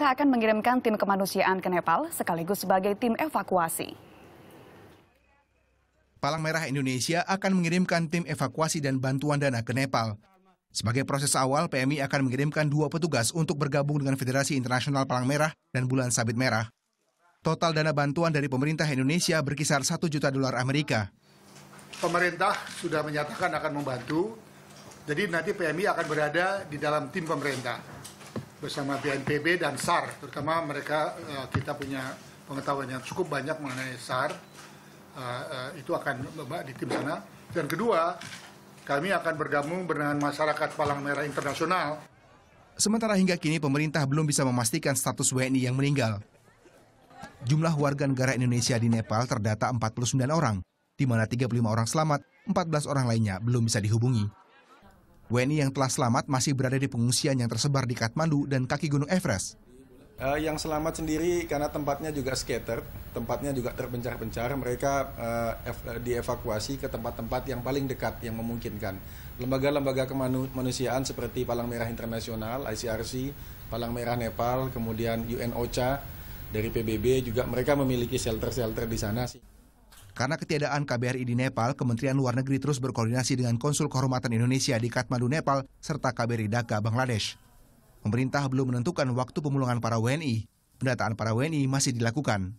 Kita akan mengirimkan tim kemanusiaan ke Nepal sekaligus sebagai tim evakuasi. Palang Merah Indonesia akan mengirimkan tim evakuasi dan bantuan dana ke Nepal. Sebagai proses awal, PMI akan mengirimkan dua petugas untuk bergabung dengan Federasi Internasional Palang Merah dan Bulan Sabit Merah. Total dana bantuan dari pemerintah Indonesia berkisar 1 juta dolar Amerika. Pemerintah sudah menyatakan akan membantu, jadi nanti PMI akan berada di dalam tim pemerintah bersama BNPB dan SAR, terutama mereka uh, kita punya pengetahuan yang cukup banyak mengenai SAR. Uh, eh, uh, eh, itu akan di tim sana. Dan kedua, kami akan bergabung dengan masyarakat Palang Merah Internasional. Sementara hingga kini pemerintah belum bisa memastikan status WNI yang meninggal. Jumlah warga negara Indonesia di Nepal terdata 49 orang, di mana 35 orang selamat, 14 orang lainnya belum bisa dihubungi. WNI yang telah selamat masih berada di pengungsian yang tersebar di Kathmandu dan kaki Gunung Everest. Uh, yang selamat sendiri karena tempatnya juga skater, tempatnya juga terpencar-pencar. Mereka uh, dievakuasi ke tempat-tempat yang paling dekat yang memungkinkan. Lembaga-lembaga kemanusiaan seperti Palang Merah Internasional, ICRC, Palang Merah Nepal, kemudian UNOCHA dari PBB juga mereka memiliki shelter-shelter di sana karena ketiadaan KBRI di Nepal, Kementerian Luar Negeri terus berkoordinasi dengan Konsul Kehormatan Indonesia di Kathmandu, Nepal, serta KBRI Dhaka, Bangladesh. Pemerintah belum menentukan waktu pemulungan para WNI. Pendataan para WNI masih dilakukan.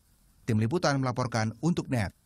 Tim Liputan melaporkan untuk NET.